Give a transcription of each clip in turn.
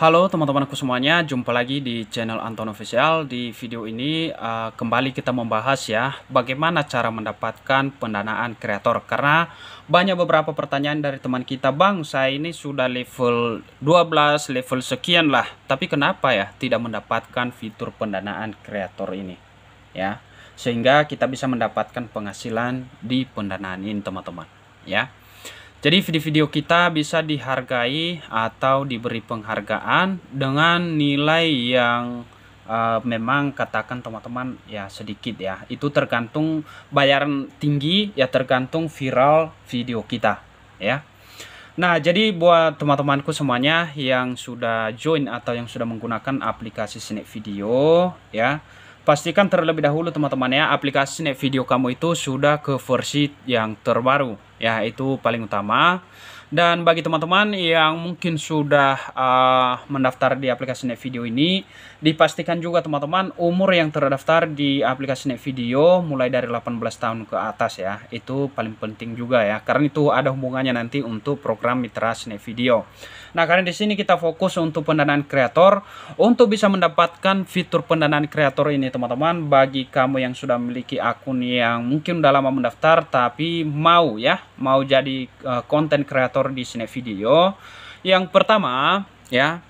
Halo teman-temanku semuanya, jumpa lagi di channel Anton Official. Di video ini uh, kembali kita membahas ya bagaimana cara mendapatkan pendanaan kreator karena banyak beberapa pertanyaan dari teman kita, "Bang, saya ini sudah level 12, level sekian lah, tapi kenapa ya tidak mendapatkan fitur pendanaan kreator ini?" Ya. Sehingga kita bisa mendapatkan penghasilan di pendanaan ini, teman-teman. Ya. Jadi video-video kita bisa dihargai atau diberi penghargaan dengan nilai yang uh, memang katakan teman-teman ya sedikit ya. Itu tergantung bayaran tinggi ya tergantung viral video kita ya. Nah, jadi buat teman-temanku semuanya yang sudah join atau yang sudah menggunakan aplikasi Snap Video ya, pastikan terlebih dahulu teman-teman ya aplikasi Snap Video kamu itu sudah ke versi yang terbaru ya itu paling utama dan bagi teman-teman yang mungkin sudah uh, mendaftar di aplikasi Net Video ini, dipastikan juga teman-teman umur yang terdaftar di aplikasi Net Video mulai dari 18 tahun ke atas ya. Itu paling penting juga ya, karena itu ada hubungannya nanti untuk program Mitra Net Video. Nah, karena di sini kita fokus untuk pendanaan kreator, untuk bisa mendapatkan fitur pendanaan kreator ini teman-teman, bagi kamu yang sudah memiliki akun yang mungkin udah lama mendaftar tapi mau ya, mau jadi uh, konten kreator motor di sini video. Yang pertama, ya.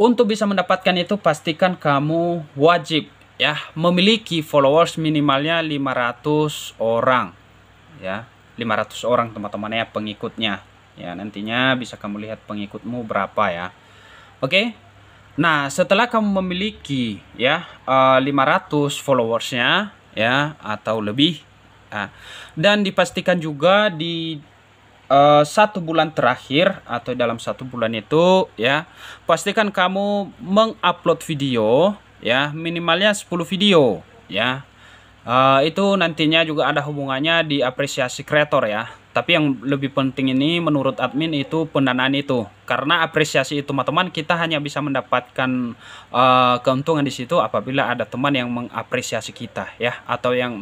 Untuk bisa mendapatkan itu pastikan kamu wajib ya memiliki followers minimalnya 500 orang. Ya, 500 orang teman-teman ya pengikutnya. Ya, nantinya bisa kamu lihat pengikutmu berapa ya. Oke. Nah, setelah kamu memiliki ya 500 eh, followersnya ya atau lebih ya, dan dipastikan juga di Eh, satu bulan terakhir atau dalam satu bulan itu ya pastikan kamu mengupload video ya minimalnya 10 video ya uh, itu nantinya juga ada hubungannya di apresiasi kreator ya tapi yang lebih penting ini menurut admin itu pendanaan itu. Karena apresiasi itu teman-teman kita hanya bisa mendapatkan uh, keuntungan di situ apabila ada teman yang mengapresiasi kita ya atau yang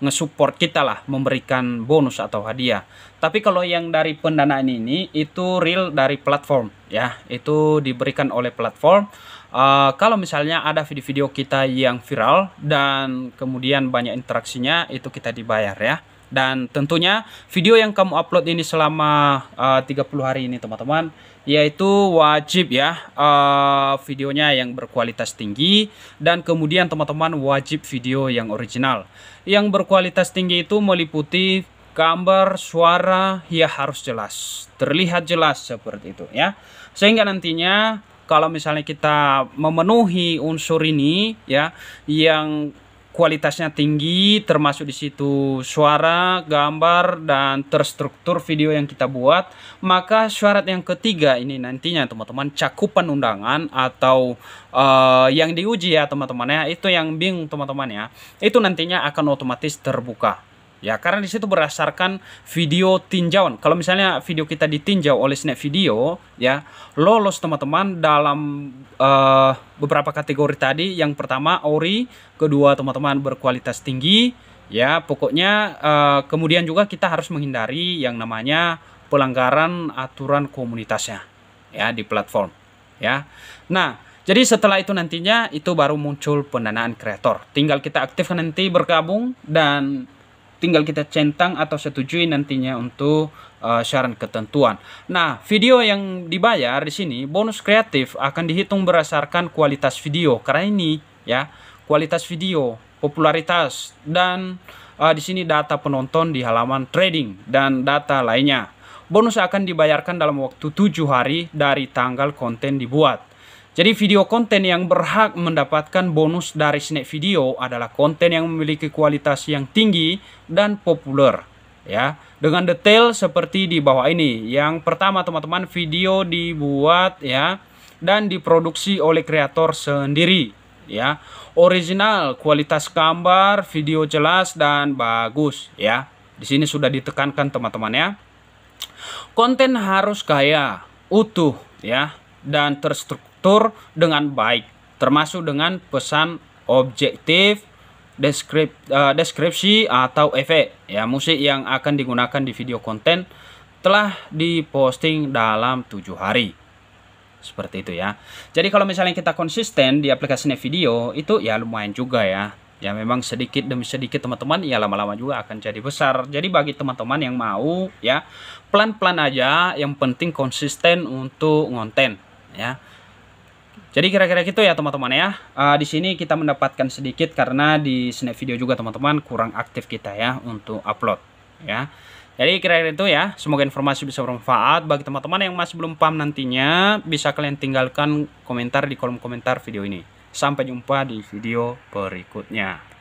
nge-support kita lah memberikan bonus atau hadiah. Tapi kalau yang dari pendanaan ini itu real dari platform ya. Itu diberikan oleh platform uh, kalau misalnya ada video-video kita yang viral dan kemudian banyak interaksinya itu kita dibayar ya. Dan tentunya video yang kamu upload ini selama eh, uh, 30 hari ini teman-teman yaitu wajib ya uh, videonya yang berkualitas tinggi dan kemudian teman-teman wajib video yang original. Yang berkualitas tinggi itu meliputi gambar, suara ya harus jelas, terlihat jelas seperti itu ya. Sehingga nantinya kalau misalnya kita memenuhi unsur ini ya yang kualitasnya tinggi termasuk di situ suara, gambar dan terstruktur video yang kita buat. Maka syarat yang ketiga ini nantinya teman-teman cakupan undangan atau uh, yang diuji ya teman-teman ya. Itu yang bingung teman-teman ya. Itu nantinya akan otomatis terbuka. Ya, karena di situ berdasarkan video tinjauan. Kalau misalnya video kita ditinjau oleh Snap Video, ya, lolos teman-teman dalam uh, beberapa kategori tadi. Yang pertama ori, kedua teman-teman berkualitas tinggi, ya, pokoknya uh, kemudian juga kita harus menghindari yang namanya pelanggaran aturan komunitasnya ya di platform, ya. Nah, jadi setelah itu nantinya itu baru muncul pendanaan kreator. Tinggal kita aktifkan nanti bergabung dan tinggal kita centang atau setujui nantinya untuk uh, eh, syarat ketentuan. Nah, video yang dibayar di sini bonus kreatif akan dihitung berdasarkan kualitas video karena ini ya, kualitas video, popularitas dan uh, di sini data penonton di halaman trading dan data lainnya. Bonus akan dibayarkan dalam waktu 7 hari dari tanggal konten dibuat. Jadi video konten yang berhak mendapatkan bonus dari Snack Video adalah konten yang memiliki kualitas yang tinggi dan populer ya. Dengan detail seperti di bawah ini. Yang pertama teman-teman video dibuat ya dan diproduksi oleh kreator sendiri ya. Original, kualitas gambar, video jelas dan bagus ya. Di sini sudah ditekankan teman-teman ya. Konten harus kaya, utuh ya dan terstruktur terstruktur dengan baik, termasuk dengan pesan objektif, deskrip, uh, deskripsi atau efek. Ya, musik yang akan digunakan di video konten telah diposting dalam tujuh hari. Seperti itu ya. Jadi kalau misalnya kita konsisten di aplikasinya video itu ya lumayan juga ya. Ya memang sedikit demi sedikit teman-teman ya lama-lama juga akan jadi besar. Jadi bagi teman-teman yang mau ya pelan-pelan aja yang penting konsisten untuk ngonten ya. Jadi kira-kira gitu ya teman-teman ya. Uh, di sini kita mendapatkan sedikit karena di snap video juga teman-teman kurang aktif kita ya untuk upload ya. Jadi kira-kira itu ya. Semoga informasi bisa bermanfaat bagi teman-teman yang masih belum paham nantinya bisa kalian tinggalkan komentar di kolom komentar video ini. Sampai jumpa di video berikutnya.